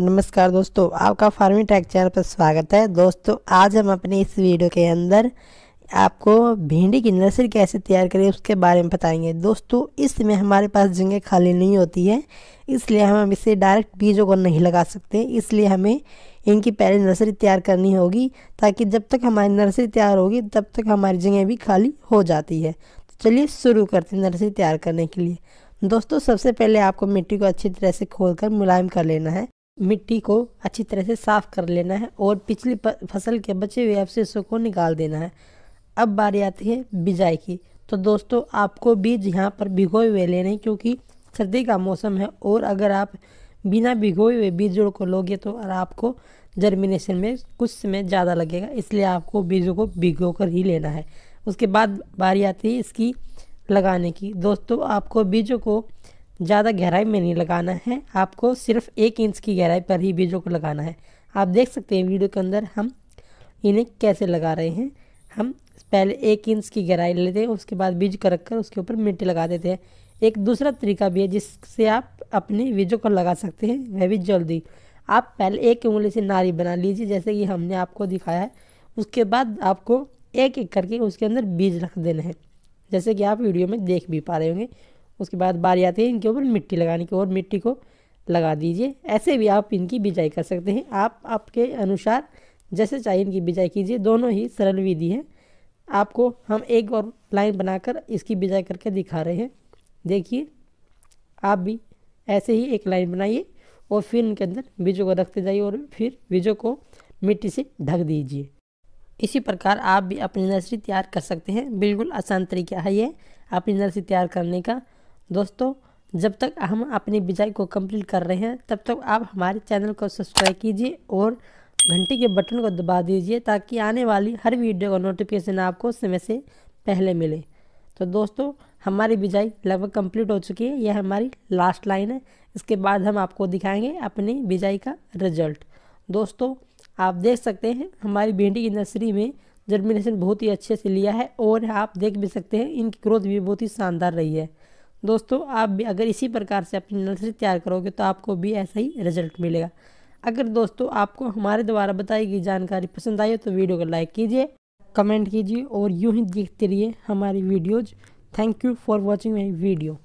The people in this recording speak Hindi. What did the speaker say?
नमस्कार दोस्तों आपका फार्मिंग ट्रैक चैनल पर स्वागत है दोस्तों आज हम अपने इस वीडियो के अंदर आपको भिंडी की नर्सरी कैसे तैयार करें उसके बारे में बताएंगे दोस्तों इसमें हमारे पास जगह खाली नहीं होती है इसलिए हम इसे डायरेक्ट बीजों को नहीं लगा सकते इसलिए हमें इनकी पहले नर्सरी तैयार करनी होगी ताकि जब तक हमारी नर्सरी तैयार होगी तब तक हमारी जगह भी खाली हो जाती है तो चलिए शुरू करते हैं नर्सरी तैयार करने के लिए दोस्तों सबसे पहले आपको मिट्टी को अच्छी तरह से खोल कर मुलायम कर लेना है मिट्टी को अच्छी तरह से साफ़ कर लेना है और पिछली फसल के बचे हुए अवशेषों को निकाल देना है अब बारी आती है बिजाई की तो दोस्तों आपको बीज यहाँ पर भिगोए हुए लेने क्योंकि सर्दी का मौसम है और अगर आप बिना भिगोए हुए बीजों को लोगे तो आपको जर्मिनेशन में कुछ समय ज़्यादा लगेगा इसलिए आपको बीजों को भिगो कर ही लेना है उसके बाद बारी आती है इसकी लगाने की दोस्तों आपको बीजों को ज़्यादा गहराई में नहीं लगाना है आपको सिर्फ एक इंच की गहराई पर ही बीजों को लगाना है आप देख सकते हैं वीडियो के अंदर हम इन्हें कैसे लगा रहे हैं हम पहले एक इंच की गहराई लेते हैं उसके बाद बीज को रख कर उसके ऊपर मिट्टी लगा देते हैं एक दूसरा तरीका भी है जिससे आप अपने बीजों को लगा सकते हैं वह भी जल्दी आप पहले एक उंगली से नारी बना लीजिए जैसे कि हमने आपको दिखाया है उसके बाद आपको एक एक करके उसके अंदर बीज रख देना है जैसे कि आप वीडियो में देख भी पा रहे होंगे उसके बाद बारी आती है इनके ऊपर मिट्टी लगाने की और मिट्टी को लगा दीजिए ऐसे भी आप इनकी बिजाई कर सकते हैं आप आपके अनुसार जैसे चाहिए इनकी बिजाई कीजिए दोनों ही सरल विधि है आपको हम एक और लाइन बनाकर इसकी बिजाई करके दिखा रहे हैं देखिए आप भी ऐसे ही एक लाइन बनाइए और फिर इनके अंदर बीजों को रखते जाइए और फिर बीजों को मिट्टी से ढक दीजिए इसी प्रकार आप भी अपनी नर्सरी तैयार कर सकते हैं बिल्कुल आसान तरीका है ये अपनी नर्सरी तैयार करने का दोस्तों जब तक हम अपनी बिजाई को कंप्लीट कर रहे हैं तब तक आप हमारे चैनल को सब्सक्राइब कीजिए और घंटी के बटन को दबा दीजिए ताकि आने वाली हर वीडियो का नोटिफिकेशन आपको समय से पहले मिले तो दोस्तों हमारी बिजाई लगभग कंप्लीट हो चुकी है यह हमारी लास्ट लाइन है इसके बाद हम आपको दिखाएंगे अपनी बिजाई का रिजल्ट दोस्तों आप देख सकते हैं हमारी भिंडी की नर्सरी में जर्मिनेशन बहुत ही अच्छे से लिया है और आप देख भी सकते हैं इनकी ग्रोथ भी बहुत ही शानदार रही है दोस्तों आप भी अगर इसी प्रकार से अपनी नर्सरी तैयार करोगे तो आपको भी ऐसा ही रिजल्ट मिलेगा अगर दोस्तों आपको हमारे द्वारा बताई गई जानकारी पसंद आई हो तो वीडियो को लाइक कीजिए कमेंट कीजिए और यूं ही देखते रहिए हमारी videos thank you for watching my video